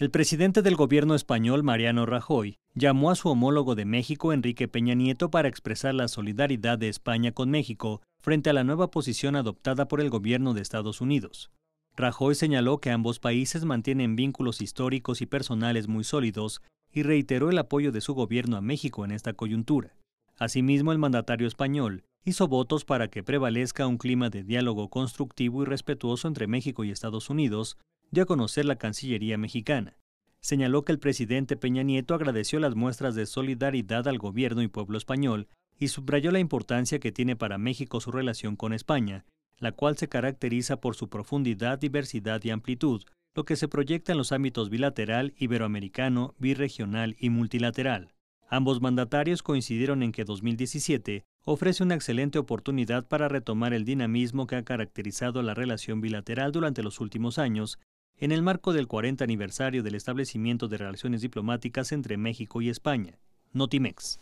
El presidente del gobierno español, Mariano Rajoy, llamó a su homólogo de México, Enrique Peña Nieto, para expresar la solidaridad de España con México frente a la nueva posición adoptada por el gobierno de Estados Unidos. Rajoy señaló que ambos países mantienen vínculos históricos y personales muy sólidos y reiteró el apoyo de su gobierno a México en esta coyuntura. Asimismo, el mandatario español hizo votos para que prevalezca un clima de diálogo constructivo y respetuoso entre México y Estados Unidos, dio a conocer la Cancillería mexicana. Señaló que el presidente Peña Nieto agradeció las muestras de solidaridad al gobierno y pueblo español y subrayó la importancia que tiene para México su relación con España, la cual se caracteriza por su profundidad, diversidad y amplitud, lo que se proyecta en los ámbitos bilateral, iberoamericano, birregional y multilateral. Ambos mandatarios coincidieron en que 2017 ofrece una excelente oportunidad para retomar el dinamismo que ha caracterizado la relación bilateral durante los últimos años en el marco del 40 aniversario del establecimiento de relaciones diplomáticas entre México y España, Notimex.